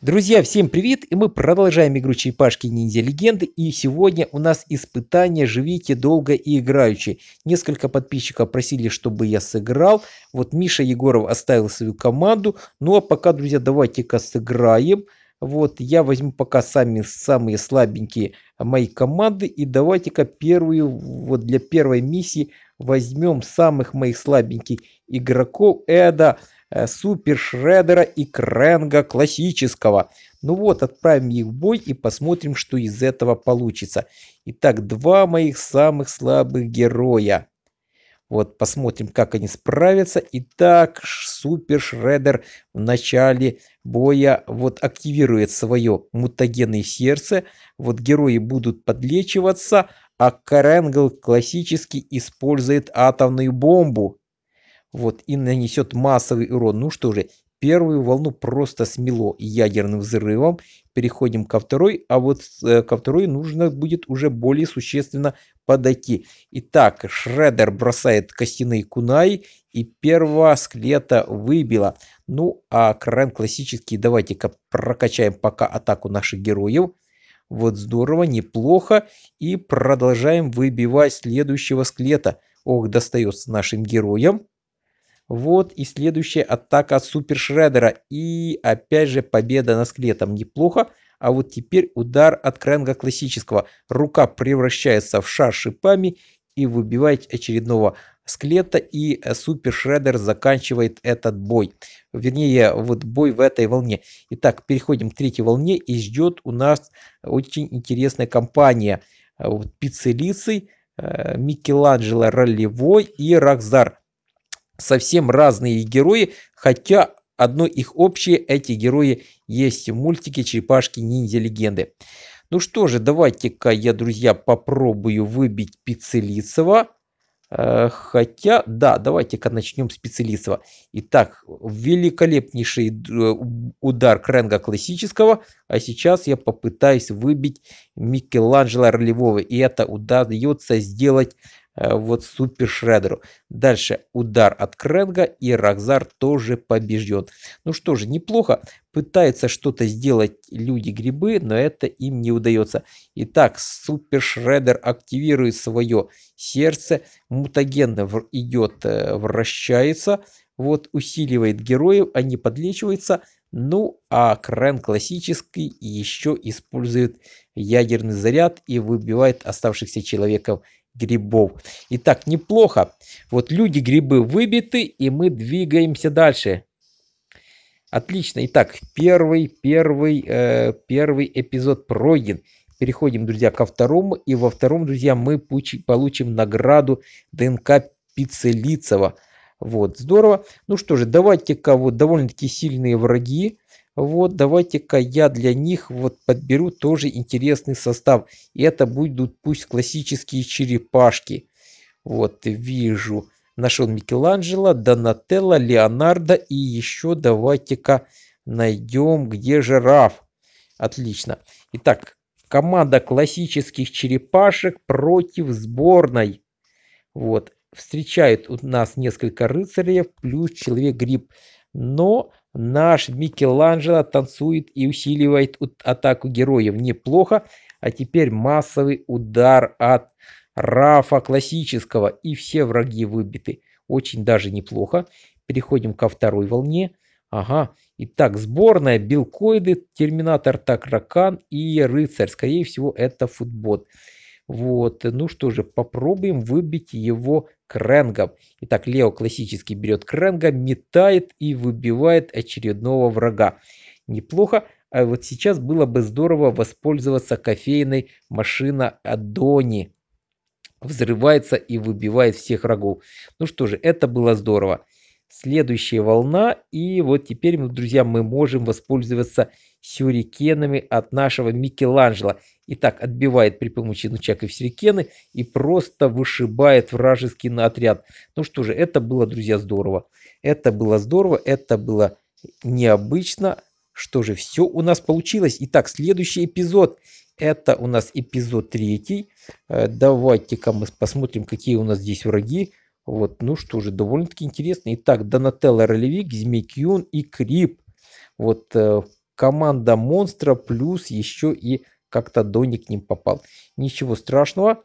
Друзья, всем привет! И мы продолжаем игру Черепашки Ниндзя Легенды. И сегодня у нас испытание «Живите долго и играючи». Несколько подписчиков просили, чтобы я сыграл. Вот Миша Егоров оставил свою команду. Ну а пока, друзья, давайте-ка сыграем. Вот я возьму пока сами самые слабенькие мои команды. И давайте-ка первую, вот для первой миссии возьмем самых моих слабеньких игроков. Это... Э, Супер Шредера и Кренга классического. Ну вот, отправим их в бой и посмотрим, что из этого получится. Итак, два моих самых слабых героя. Вот, посмотрим, как они справятся. Итак, Супер Шредер в начале боя вот активирует свое мутагенное сердце. Вот герои будут подлечиваться, а Каренгл классически использует атомную бомбу вот, и нанесет массовый урон. Ну что же, первую волну просто смело ядерным взрывом. Переходим ко второй, а вот э, ко второй нужно будет уже более существенно подойти. Итак, Шредер бросает костяные кунай и первого скелета выбило. Ну а Крен классический, давайте-ка прокачаем пока атаку наших героев. Вот здорово, неплохо. И продолжаем выбивать следующего скелета. Ох, достается нашим героям. Вот и следующая атака Супер Шредера. И опять же победа на скелетом Неплохо. А вот теперь удар от Крэнга классического. Рука превращается в шар шипами и выбивает очередного скелета И Супер Шредер заканчивает этот бой. Вернее, вот бой в этой волне. Итак, переходим к третьей волне. И ждет у нас очень интересная компания. Вот Пиццелицей, э, Микеланджело Ролевой и Рокзар совсем разные герои, хотя одно их общее, эти герои есть в мультике «Черепашки ниндзя-легенды». Ну что же, давайте-ка я, друзья, попробую выбить Пиццелицева. Э, хотя, да, давайте-ка начнем с Пиццелицева. Итак, великолепнейший э, удар Кренга классического, а сейчас я попытаюсь выбить Микеланджело Орлевого, и это удается сделать Э, вот супер шредеру. Дальше удар от Крэнга и Рокзар тоже побежден. Ну что же, неплохо. Пытаются что-то сделать люди-грибы, но это им не удается. Итак, супер шредер активирует свое сердце. Мутаген идет, э, вращается. Вот усиливает героев, они подлечиваются. Ну а Крен классический еще использует ядерный заряд и выбивает оставшихся человеков грибов. Итак, неплохо. Вот люди грибы выбиты, и мы двигаемся дальше. Отлично. Итак, первый, первый, э, первый эпизод пройден. Переходим, друзья, ко второму. И во втором, друзья, мы получим награду ДНК Пиццелицева. Вот, здорово. Ну что же, давайте-ка вот довольно-таки сильные враги. Вот давайте-ка я для них вот подберу тоже интересный состав. И это будут пусть классические черепашки. Вот вижу. Нашел Микеланджело, Донателло, Леонардо и еще давайте-ка найдем где жираф. Отлично. Итак, команда классических черепашек против сборной. Вот. встречает у нас несколько рыцарей, плюс человек-гриб. Но Наш Микеланджело танцует и усиливает атаку героев. Неплохо. А теперь массовый удар от Рафа классического. И все враги выбиты. Очень даже неплохо. Переходим ко второй волне. Ага. Итак, сборная, Белкоиды, Терминатор Такракан и Рыцарь. Скорее всего, это футбол. Вот, ну что же, попробуем выбить его крэнгом. Итак, Лео классически берет кренга, метает и выбивает очередного врага. Неплохо. А вот сейчас было бы здорово воспользоваться кофейной машина Адони. Взрывается и выбивает всех врагов. Ну что же, это было здорово. Следующая волна. И вот теперь, ну, друзья, мы можем воспользоваться сюрикенами от нашего Микеланджело. Итак, отбивает при помощи нучаков сюрикены и просто вышибает вражеский отряд. Ну что же, это было, друзья, здорово. Это было здорово, это было необычно. Что же, все у нас получилось. Итак, следующий эпизод. Это у нас эпизод третий. Э, давайте-ка мы посмотрим, какие у нас здесь враги. Вот, ну что же, довольно-таки интересно. Итак, Донателло Ролевик, Змекьюн и Крип. Вот э, команда монстра плюс еще и как-то Дони к ним попал. Ничего страшного.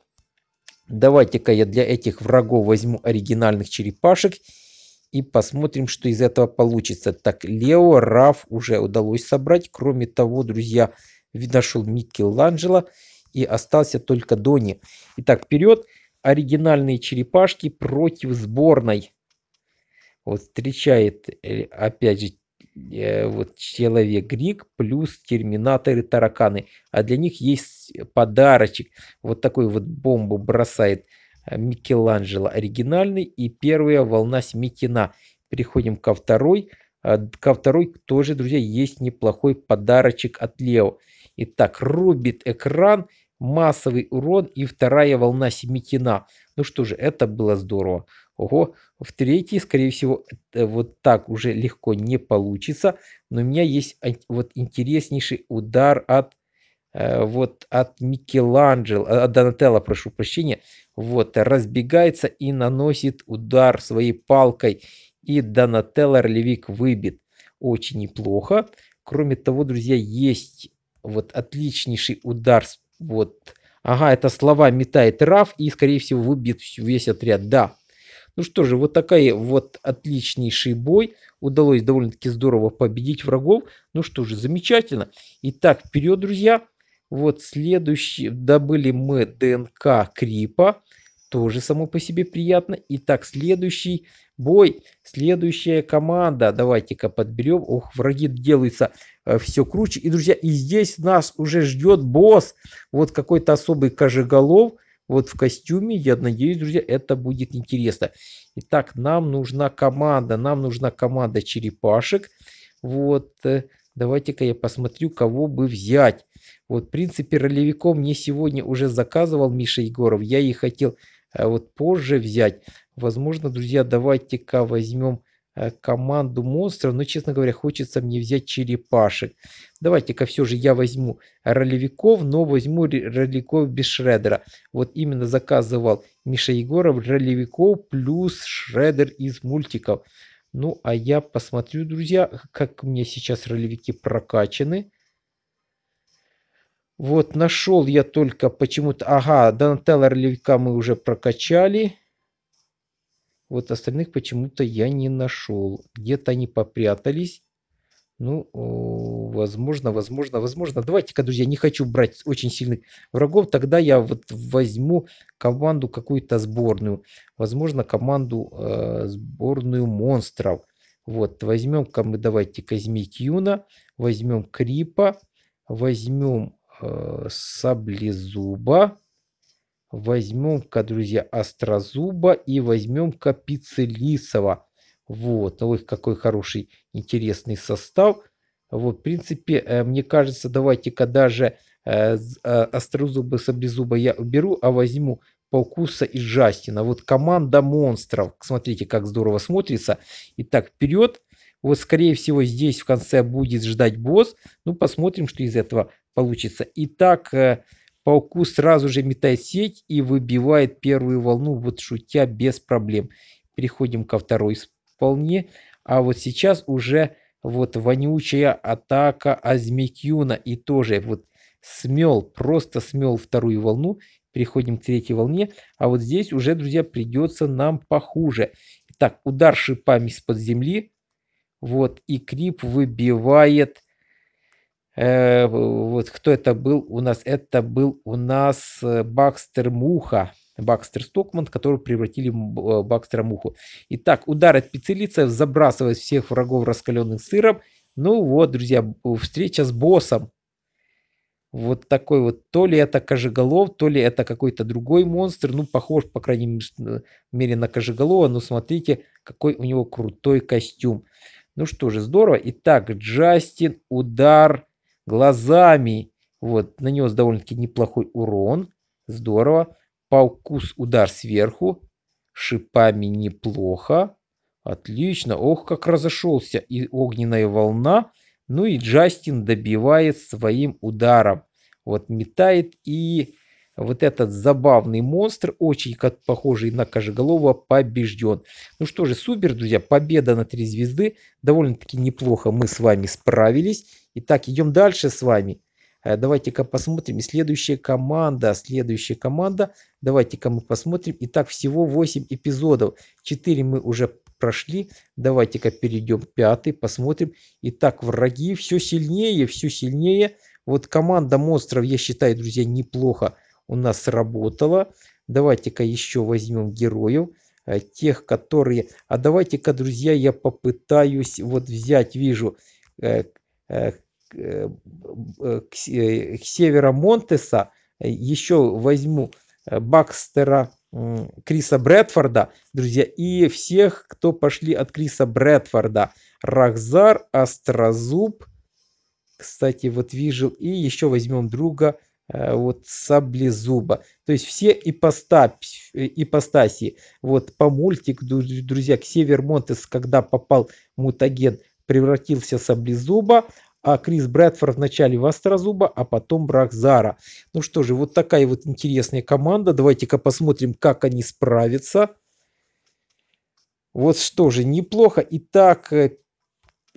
Давайте-ка я для этих врагов возьму оригинальных черепашек и посмотрим, что из этого получится. Так, Лео, Раф уже удалось собрать. Кроме того, друзья, нашел Микки Микеланджело и остался только Дони. Итак, вперед! оригинальные черепашки против сборной. Вот встречает, э, опять же, э, вот человек Грик плюс терминаторы тараканы. А для них есть подарочек. Вот такой вот бомбу бросает э, Микеланджело оригинальный и первая волна сметена. Переходим ко второй. А ко второй тоже, друзья, есть неплохой подарочек от Лео. Итак, рубит экран массовый урон и вторая волна Семитина. Ну что же, это было здорово. Ого, в третьей, скорее всего, вот так уже легко не получится. Но у меня есть вот интереснейший удар от э, вот от Микеланджело, э, от Донателло, прошу прощения, вот, разбегается и наносит удар своей палкой, и Донателло ролевик выбит. Очень неплохо. Кроме того, друзья, есть вот отличнейший удар с вот. Ага, это слова метает Раф и, скорее всего, выбит весь отряд. Да. Ну что же, вот такой вот отличнейший бой. Удалось довольно-таки здорово победить врагов. Ну что же, замечательно. Итак, вперед, друзья. Вот следующий. Добыли мы ДНК Крипа. Тоже само по себе приятно. Итак, следующий бой. Следующая команда. Давайте-ка подберем. Ох, враги делаются э, все круче. И, друзья, и здесь нас уже ждет босс. Вот какой-то особый кожеголов. Вот в костюме, я надеюсь, друзья, это будет интересно. Итак, нам нужна команда. Нам нужна команда черепашек. Вот, э, давайте-ка я посмотрю, кого бы взять. Вот, в принципе, ролевиком мне сегодня уже заказывал Миша Егоров. Я и хотел а вот позже взять. Возможно, друзья, давайте-ка возьмем э, команду монстров, но, ну, честно говоря, хочется мне взять черепашек. Давайте-ка все же я возьму ролевиков, но возьму ролевиков без шредера. Вот именно заказывал Миша Егоров ролевиков плюс шредер из мультиков. Ну, а я посмотрю, друзья, как у меня сейчас ролевики прокачаны. Вот нашел я только почему-то... Ага, Донателло Релика мы уже прокачали. Вот остальных почему-то я не нашел. Где-то они попрятались. Ну, возможно, возможно, возможно. Давайте-ка, друзья, не хочу брать очень сильных врагов. Тогда я вот возьму команду какую-то сборную. Возможно, команду э, сборную монстров. Вот, возьмем-ка мы, давайте-ка, Змейтьюна. Возьмем Крипа. Возьмем Э, саблезуба. Возьмем-ка, друзья, острозуба и возьмем-ка пиццелисова. Вот, ой, какой хороший, интересный состав. Вот, в принципе, э, мне кажется, давайте-ка даже э, острозуба и саблезуба я уберу, а возьму Паукуса и Джастина. Вот команда монстров. Смотрите, как здорово смотрится. Итак, вперед. Вот, скорее всего, здесь в конце будет ждать босс. Ну, посмотрим, что из этого получится. Итак, э, пауку сразу же метает сеть и выбивает первую волну, вот шутя, без проблем. Переходим ко второй вполне. А вот сейчас уже вот вонючая атака Азмикюна и тоже вот смел, просто смел вторую волну. Переходим к третьей волне. А вот здесь уже, друзья, придется нам похуже. так удар шипами из-под земли. Вот, и Крип выбивает Э, вот кто это был у нас? Это был у нас э, Бакстер Муха. Бакстер Стокман, которого превратили в э, Бакстера Муху. Итак, удар от пиццелица забрасывает всех врагов раскаленным сыром. Ну вот, друзья, встреча с боссом. Вот такой вот, то ли это Кожеголов, то ли это какой-то другой монстр, ну похож, по крайней мере, на Кожеголова, но смотрите, какой у него крутой костюм. Ну что же, здорово. Итак, Джастин, удар глазами. Вот, нанес довольно-таки неплохой урон. Здорово. Паукус удар сверху. Шипами неплохо. Отлично. Ох, как разошелся. И огненная волна. Ну и Джастин добивает своим ударом. Вот метает и вот этот забавный монстр, очень как похожий на Кожеголова, побежден. Ну что же, супер, друзья, победа на 3 звезды. Довольно-таки неплохо мы с вами справились. Итак, идем дальше с вами. Э, давайте-ка посмотрим. И следующая команда. Следующая команда. Давайте-ка мы посмотрим. Итак, всего 8 эпизодов. 4 мы уже прошли. Давайте-ка перейдем к пятый. Посмотрим. Итак, враги все сильнее, все сильнее. Вот команда монстров, я считаю, друзья, неплохо у нас сработала. Давайте-ка еще возьмем героев. Э, тех, которые... А давайте-ка, друзья, я попытаюсь вот взять, вижу э, к э, э, э, северо Монтеса, еще возьму Бакстера Криса Брэдфорда, друзья, и всех, кто пошли от Криса Брэдфорда. Рахзар, Острозуб, кстати, вот вижу, и еще возьмем друга вот саблезуба. То есть все ипостась, ипостаси. Вот по мультик, друзья, к Север Монтес, когда попал мутаген, превратился в саблезуба, а Крис Брэдфорд вначале Вострозуба, а потом Зара. Ну что же, вот такая вот интересная команда. Давайте-ка посмотрим, как они справятся. Вот что же, неплохо. Итак, э,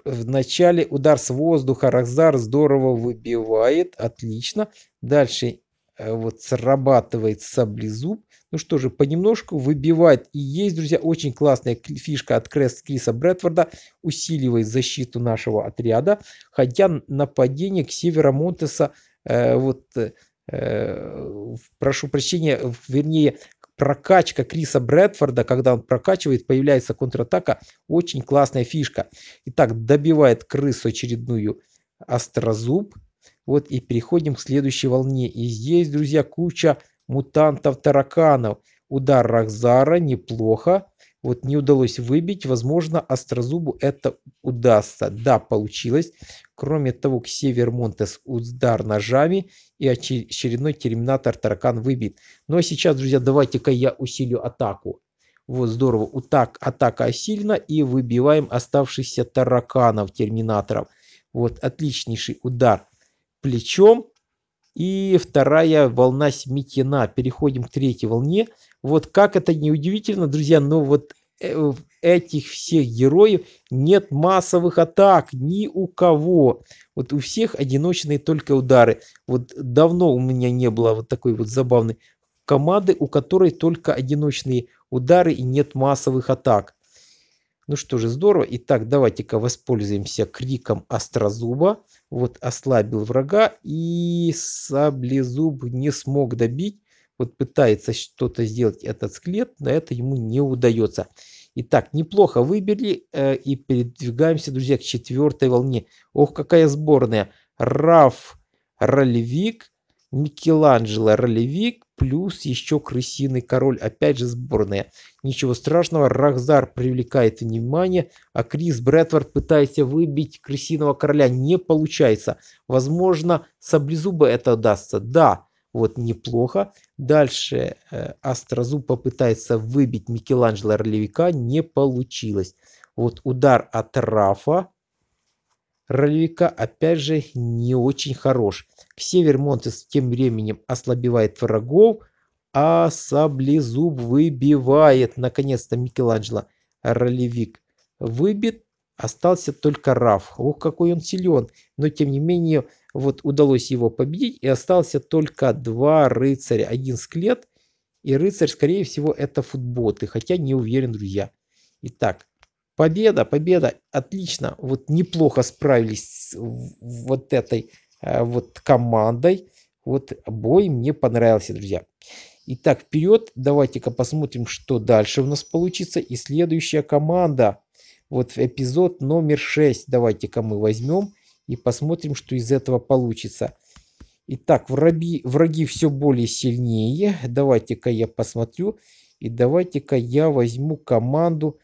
в начале удар с воздуха Рокзар здорово выбивает. Отлично. Дальше Э, вот срабатывает саблезуб. Ну что же, понемножку выбивает И есть, друзья, очень классная фишка от Крес Криса Брэдфорда. Усиливает защиту нашего отряда. Хотя нападение к северо Монтеса, э, вот, э, э прошу прощения, вернее, прокачка Криса Брэдфорда, когда он прокачивает, появляется контратака. Очень классная фишка. Итак, добивает крысу очередную Острозуб. Вот и переходим к следующей волне. И здесь, друзья, куча мутантов-тараканов. Удар Рахзара неплохо. Вот не удалось выбить. Возможно, Острозубу это удастся. Да, получилось. Кроме того, Ксевер Монтес удар ножами. И очередной терминатор-таракан выбит. Ну а сейчас, друзья, давайте-ка я усилю атаку. Вот здорово. Утак, атака осильна. И выбиваем оставшихся тараканов-терминаторов. Вот отличнейший удар плечом. И вторая волна сметена. Переходим к третьей волне. Вот как это неудивительно, друзья, но вот э, этих всех героев нет массовых атак ни у кого. Вот у всех одиночные только удары. Вот давно у меня не было вот такой вот забавной команды, у которой только одиночные удары и нет массовых атак. Ну что же, здорово. Итак, давайте-ка воспользуемся криком острозуба. Вот ослабил врага и саблезуб не смог добить. Вот пытается что-то сделать этот скелет, но это ему не удается. Итак, неплохо выбили э, и передвигаемся, друзья, к четвертой волне. Ох, какая сборная. Раф Ролевик, Микеланджело Ролевик, Плюс еще крысиный король, опять же сборная. Ничего страшного, Рахзар привлекает внимание, а Крис Брэдфорд пытается выбить крысиного короля. Не получается. Возможно, саблезубы это удастся. Да, вот неплохо. Дальше э, Астрозуб попытается выбить Микеланджело Ролевика, Не получилось. Вот удар от Рафа. Ролевика, опять же не очень хорош. К северу Монтес тем временем ослабевает врагов, а Саблезуб выбивает, наконец-то, Микеланджело. Ролевик выбит, остался только Раф. Ох, какой он силен. Но, тем не менее, вот удалось его победить, и остался только два рыцаря. Один склет, и рыцарь, скорее всего, это футботы. Хотя не уверен, друзья. Итак, Победа, победа, отлично. Вот неплохо справились с вот этой э, вот командой. Вот бой мне понравился, друзья. Итак, вперед. Давайте-ка посмотрим, что дальше у нас получится. И следующая команда. Вот эпизод номер 6. Давайте-ка мы возьмем и посмотрим, что из этого получится. Итак, враги, враги все более сильнее. Давайте-ка я посмотрю. И давайте-ка я возьму команду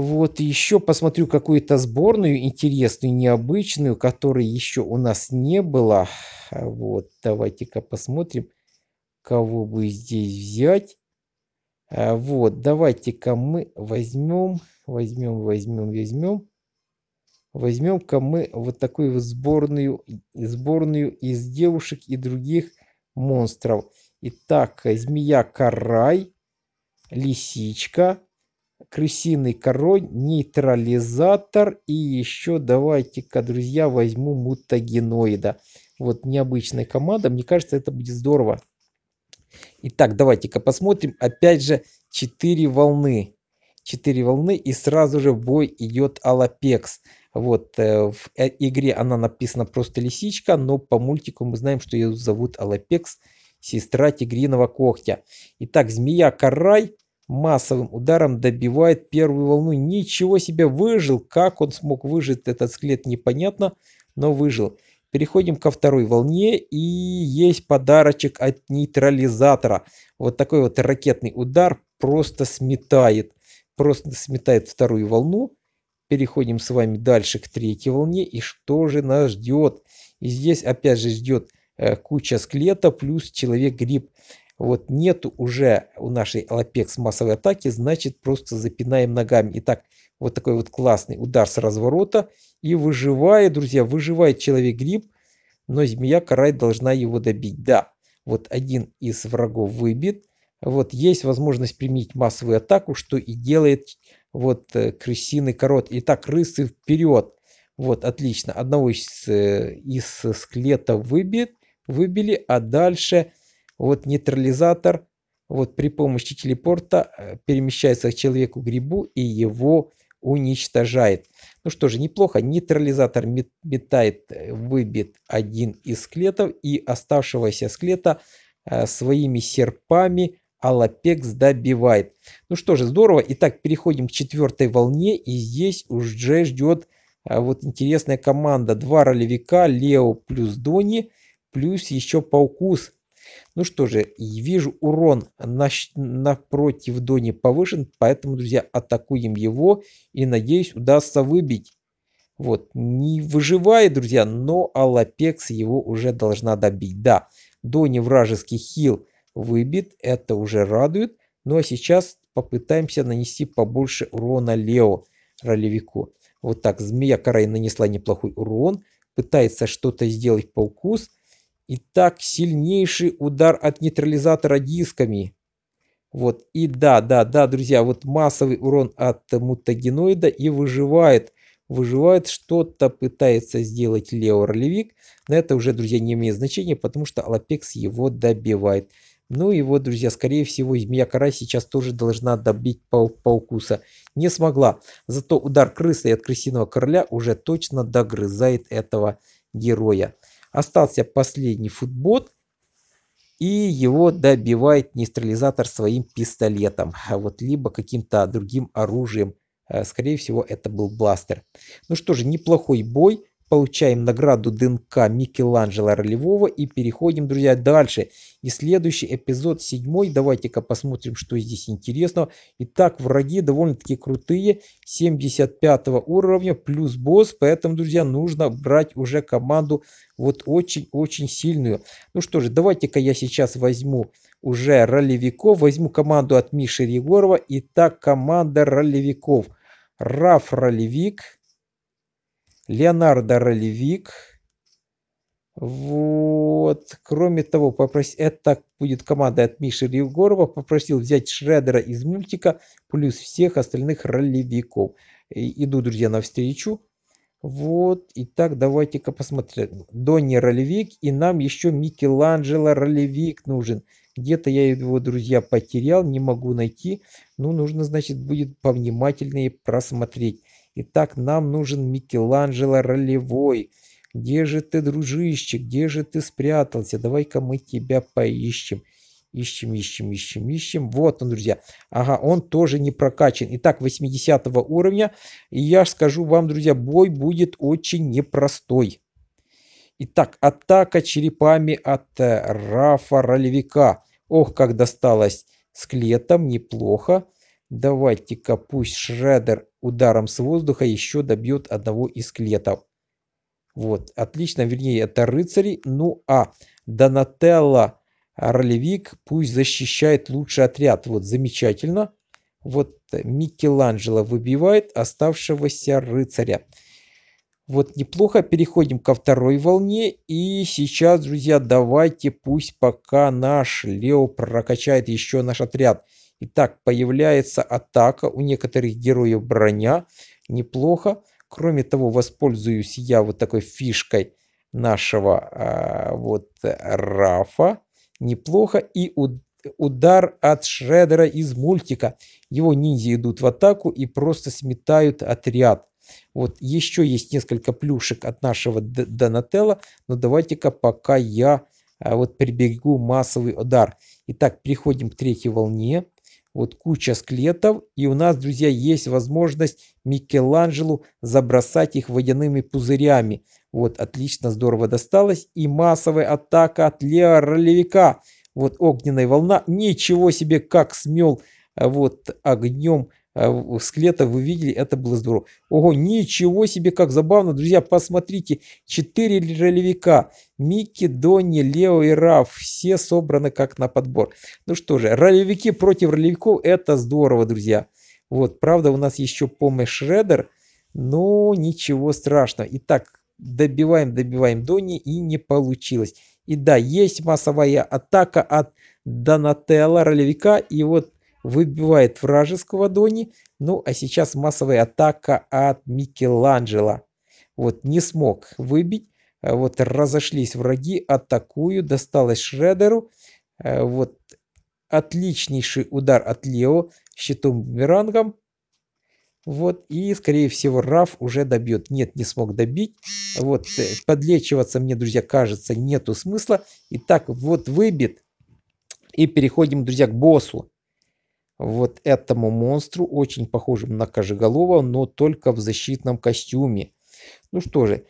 вот еще посмотрю какую-то сборную интересную, необычную, которой еще у нас не было. Вот, давайте-ка посмотрим, кого бы здесь взять. А, вот, давайте-ка мы возьмем, возьмем, возьмем, возьмем. Возьмем-ка мы вот такую вот сборную, сборную из девушек и других монстров. Итак, змея Карай, лисичка, крысиный король, нейтрализатор и еще давайте-ка, друзья, возьму мутагеноида. Вот необычная команда, мне кажется, это будет здорово. Итак, давайте-ка посмотрим. Опять же, 4 волны. 4 волны и сразу же в бой идет Алапекс. Вот э, в э, игре она написана просто лисичка, но по мультику мы знаем, что ее зовут Алапекс, сестра тигриного когтя. Итак, змея Карай массовым ударом добивает первую волну. Ничего себе выжил. Как он смог выжить этот скелет, непонятно, но выжил. Переходим ко второй волне и есть подарочек от нейтрализатора. Вот такой вот ракетный удар просто сметает. Просто сметает вторую волну. Переходим с вами дальше к третьей волне. И что же нас ждет? И здесь опять же ждет э, куча склета плюс человек-гриб. Вот нет уже у нашей Лапекс массовой атаки, значит просто запинаем ногами. Итак, вот такой вот классный удар с разворота. И выживает, друзья, выживает человек-гриб, но змея карай должна его добить. Да, вот один из врагов выбит. Вот есть возможность применить массовую атаку, что и делает вот э, крысиный корот. Итак, крысы вперед. Вот, отлично. Одного из, э, из скелета выбит, выбили, а дальше вот нейтрализатор вот при помощи телепорта э, перемещается к человеку грибу и его уничтожает. Ну что же, неплохо. Нейтрализатор метает, э, выбит один из скелетов и оставшегося скелета э, своими серпами Алапекс добивает. Ну что же, здорово. Итак, переходим к четвертой волне и здесь уже ждет э, вот интересная команда. Два ролевика, Лео плюс Дони, плюс еще Паукус ну что же, вижу урон на, напротив Дони повышен, поэтому, друзья, атакуем его и, надеюсь, удастся выбить. Вот, не выживает, друзья, но Алапекс его уже должна добить. Да, Дони вражеский хил выбит, это уже радует. Ну а сейчас попытаемся нанести побольше урона Лео ролевику. Вот так, змея Карай нанесла неплохой урон. Пытается что-то сделать паукус. Итак, сильнейший удар от нейтрализатора дисками. Вот, и да, да, да, друзья, вот массовый урон от мутагеноида и выживает. Выживает, что-то пытается сделать Лео Ролевик. Но это уже, друзья, не имеет значения, потому что Алапекс его добивает. Ну и вот, друзья, скорее всего, змея кара сейчас тоже должна добить пау паукуса. Не смогла. Зато удар крысы от крысиного короля уже точно догрызает этого героя. Остался последний футбот, и его добивает нейтрализатор своим пистолетом, а вот либо каким-то другим оружием. Э, скорее всего, это был бластер. Ну что же, неплохой бой получаем награду ДНК Микеланджело Ролевого и переходим, друзья, дальше. И следующий эпизод, седьмой, давайте-ка посмотрим, что здесь интересного. Итак, враги довольно-таки крутые, 75 уровня, плюс босс, поэтому, друзья, нужно брать уже команду вот очень-очень сильную. Ну что же, давайте-ка я сейчас возьму уже ролевиков, возьму команду от Миши Егорова. Итак, команда ролевиков. Раф ролевик, Леонардо Ролевик. Вот. Кроме того, попроси... это будет команда от Миши Егорова. Попросил взять Шредера из мультика, плюс всех остальных ролевиков. иду, друзья, навстречу. Вот. Итак, давайте-ка посмотрим. Донни ролевик. И нам еще Микеланджело ролевик нужен. Где-то я его, друзья, потерял, не могу найти. Ну, нужно, значит, будет повнимательнее просмотреть. Итак, нам нужен Микеланджело ролевой. Где же ты, дружище, где же ты спрятался? Давай-ка мы тебя поищем. Ищем, ищем, ищем, ищем. Вот он, друзья. Ага, он тоже не прокачан. Итак, 80 уровня. И я скажу вам, друзья, бой будет очень непростой. Итак, атака черепами от э, Рафа Ролевика. Ох, как досталось склетом, неплохо. Давайте-ка пусть Шредер ударом с воздуха еще добьет одного из клетов. Вот, отлично, вернее, это рыцари. Ну а Донателло ролевик пусть защищает лучший отряд. Вот, замечательно. Вот э, Микеланджело выбивает оставшегося рыцаря. Вот неплохо, переходим ко второй волне. И сейчас, друзья, давайте пусть пока наш Лео прокачает еще наш отряд. Итак, появляется атака, у некоторых героев броня, неплохо. Кроме того, воспользуюсь я вот такой фишкой нашего а, вот э, Рафа. Неплохо. И уд удар от Шредера из мультика. Его ниндзя идут в атаку и просто сметают отряд. Вот еще есть несколько плюшек от нашего Д Донателла, но давайте-ка пока я а, вот прибегу массовый удар. Итак, переходим к третьей волне вот куча склетов, и у нас, друзья, есть возможность Микеланджелу забросать их водяными пузырями. Вот, отлично, здорово досталось. И массовая атака от Лео Ролевика. Вот огненная волна. Ничего себе, как смел э, вот огнем а, скелета вы видели, это было здорово. Ого, ничего себе, как забавно, друзья, посмотрите, 4 ролевика, Микки, Донни, Лео и Раф, все собраны как на подбор. Ну что же, ролевики против ролевиков, это здорово, друзья. Вот, правда, у нас еще помощь Шредер, но ничего страшного. Итак, добиваем, добиваем Донни и не получилось. И да, есть массовая атака от Донателла, ролевика, и вот выбивает вражеского Дони. Ну, а сейчас массовая атака от Микеланджело. Вот не смог выбить. А вот разошлись враги, атакую, досталось Шредеру. А вот отличнейший удар от Лео щитом бумерангом. Вот, и, скорее всего, Раф уже добьет. Нет, не смог добить. Вот, э, подлечиваться мне, друзья, кажется, нету смысла. Итак, вот выбит. И переходим, друзья, к боссу вот этому монстру, очень похожим на Кожеголова, но только в защитном костюме. Ну что же,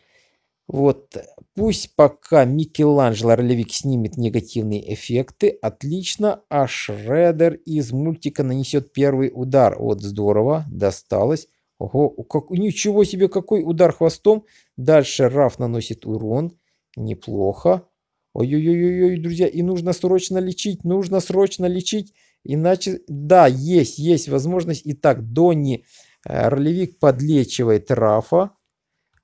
вот пусть пока Микеланджело Ролевик снимет негативные эффекты, отлично, а Шредер из мультика нанесет первый удар. Вот здорово, досталось. Ого, как, ничего себе, какой удар хвостом. Дальше Раф наносит урон. Неплохо. Ой-ой-ой, друзья, и нужно срочно лечить, нужно срочно лечить. Иначе, да, есть, есть возможность. Итак, Донни э, ролевик подлечивает Рафа.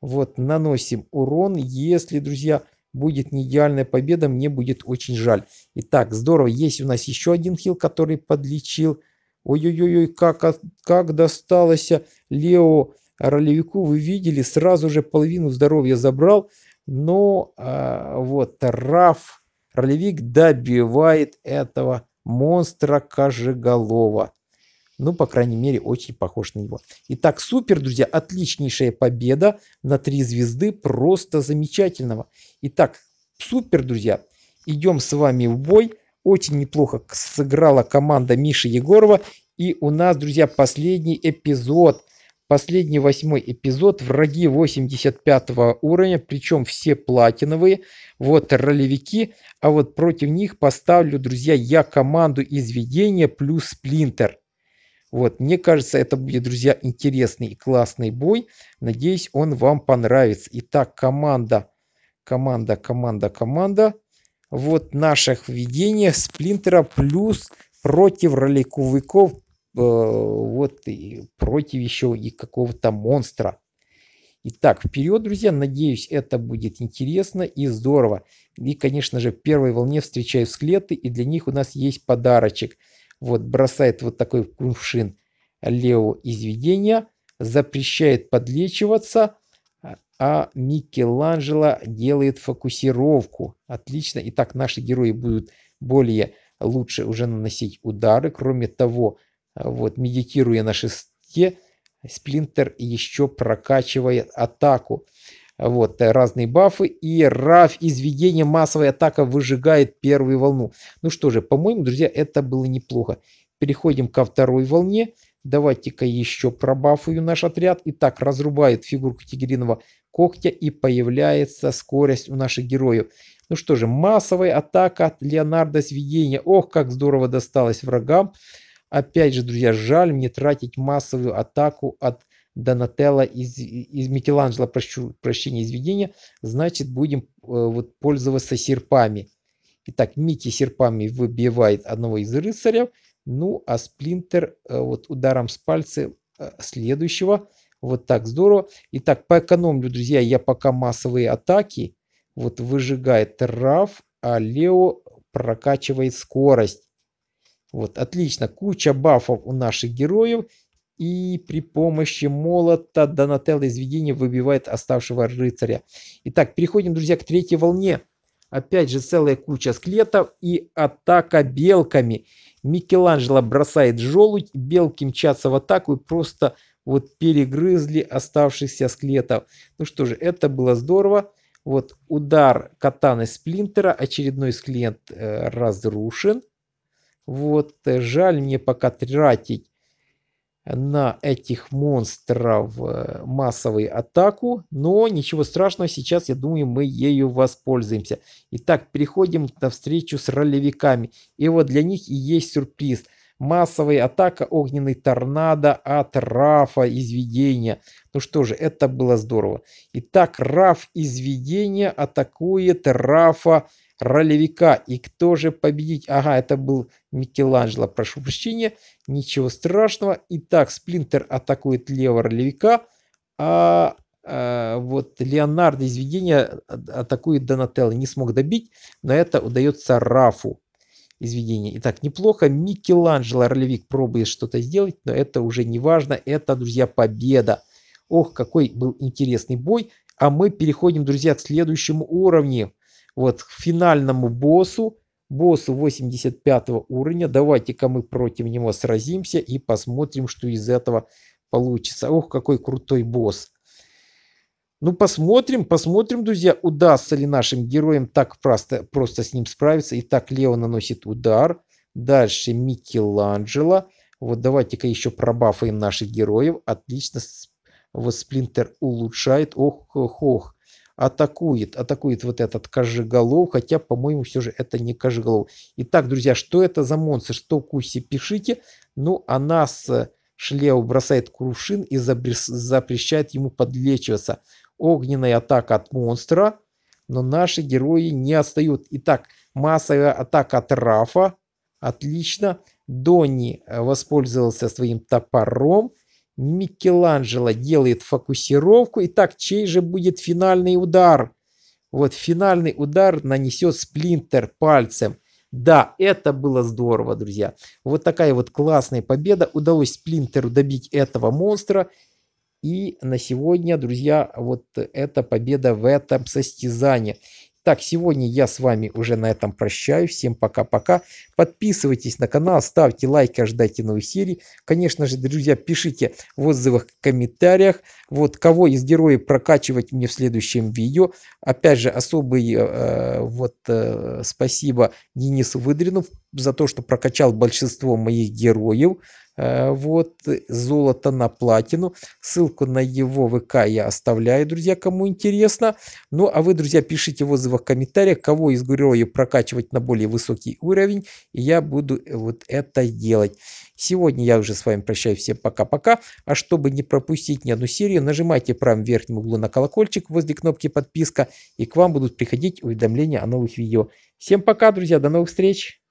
Вот, наносим урон. Если, друзья, будет не идеальная победа, мне будет очень жаль. Итак, здорово. Есть у нас еще один хил, который подлечил. Ой-ой-ой, как, как досталось а. Лео ролевику. Вы видели, сразу же половину здоровья забрал. Но э, вот Раф, ролевик добивает этого монстра Кожеголова. Ну, по крайней мере, очень похож на него. Итак, супер, друзья, отличнейшая победа на три звезды, просто замечательного. Итак, супер, друзья, идем с вами в бой. Очень неплохо сыграла команда Миши Егорова. И у нас, друзья, последний эпизод – последний восьмой эпизод, враги 85 уровня, причем все платиновые, вот ролевики, а вот против них поставлю, друзья, я команду из видения плюс сплинтер. Вот, мне кажется, это будет, друзья, интересный и классный бой. Надеюсь, он вам понравится. Итак, команда, команда, команда, команда. Вот наших введениях сплинтера плюс против роликовиков Э, вот и против еще и какого-то монстра. Итак, вперед, друзья. Надеюсь, это будет интересно и здорово. И, конечно же, в первой волне встречаю склеты, и для них у нас есть подарочек. Вот бросает вот такой кувшин Лео изведения, запрещает подлечиваться, а Микеланджело делает фокусировку. Отлично. Итак, наши герои будут более лучше уже наносить удары. Кроме того, вот, медитируя на шесте, Сплинтер еще прокачивает атаку. Вот, э, разные бафы. И Раф из видения массовая атака выжигает первую волну. Ну что же, по-моему, друзья, это было неплохо. Переходим ко второй волне. Давайте-ка еще пробафую наш отряд. Итак, разрубает фигурку тигриного когтя и появляется скорость у наших героев. Ну что же, массовая атака от Леонардо с Ох, как здорово досталось врагам. Опять же, друзья, жаль мне тратить массовую атаку от Донателло из, из Микеланджело, прощу, прощения, изведения, значит, будем э, вот, пользоваться серпами. Итак, Микки серпами выбивает одного из рыцарев, ну, а Сплинтер э, вот ударом с пальца э, следующего. Вот так здорово. Итак, поэкономлю, друзья, я пока массовые атаки. Вот выжигает трав, а Лео прокачивает скорость. Вот, отлично, куча бафов у наших героев. И при помощи молота Донателло из видения выбивает оставшего рыцаря. Итак, переходим, друзья, к третьей волне. Опять же целая куча скелетов и атака белками. Микеланджело бросает желудь, белки мчатся в атаку и просто вот перегрызли оставшихся скелетов. Ну что же, это было здорово. Вот удар катаны Сплинтера, очередной склент э, разрушен. Вот э, жаль мне пока тратить на этих монстров э, массовую атаку, но ничего страшного, сейчас, я думаю, мы ею воспользуемся. Итак, переходим на встречу с ролевиками. И вот для них и есть сюрприз. Массовая атака, огненный торнадо от Рафа из Ну что же, это было здорово. Итак, Раф изведения атакует Рафа ролевика. И кто же победить? Ага, это был Микеланджело, прошу прощения. Ничего страшного. Итак, Сплинтер атакует левого ролевика, а, а вот Леонардо из видения атакует Донателло. Не смог добить, но это удается Рафу из видения. Итак, неплохо. Микеланджело ролевик пробует что-то сделать, но это уже не важно. Это, друзья, победа. Ох, какой был интересный бой. А мы переходим, друзья, к следующему уровню. Вот к финальному боссу, боссу 85 уровня. Давайте-ка мы против него сразимся и посмотрим, что из этого получится. Ох, какой крутой босс. Ну, посмотрим, посмотрим, друзья, удастся ли нашим героям так просто, просто с ним справиться. Итак, Лео наносит удар. Дальше Микеланджело. Вот давайте-ка еще пробафаем наших героев. Отлично. Вот Сплинтер улучшает. Ох, ох, ох атакует, атакует вот этот кожеголов, хотя, по-моему, все же это не кожеголов. Итак, друзья, что это за монстр, что куси, пишите. Ну, а нас э, Шлеу бросает кувшин и запрещает ему подлечиваться. Огненная атака от монстра, но наши герои не отстают. Итак, массовая атака от Рафа, отлично. Донни э, воспользовался своим топором Микеланджело делает фокусировку. Итак, чей же будет финальный удар? Вот финальный удар нанесет сплинтер пальцем. Да, это было здорово, друзья. Вот такая вот классная победа. Удалось сплинтеру добить этого монстра. И на сегодня, друзья, вот эта победа в этом состязании. Так, сегодня я с вами уже на этом прощаюсь. Всем пока-пока. Подписывайтесь на канал, ставьте лайки, ожидайте новых серий. Конечно же, друзья, пишите в отзывах, комментариях, вот кого из героев прокачивать мне в следующем видео. Опять же, особый э, э вот э, спасибо Денису Выдрину, за то, что прокачал большинство моих героев. Э, вот, золото на платину. Ссылку на его ВК я оставляю, друзья, кому интересно. Ну, а вы, друзья, пишите в отзывах, комментариях, кого из героев прокачивать на более высокий уровень. И я буду вот это делать. Сегодня я уже с вами прощаюсь. Всем пока-пока. А чтобы не пропустить ни одну серию, нажимайте правом верхнем углу на колокольчик возле кнопки подписка. И к вам будут приходить уведомления о новых видео. Всем пока, друзья. До новых встреч.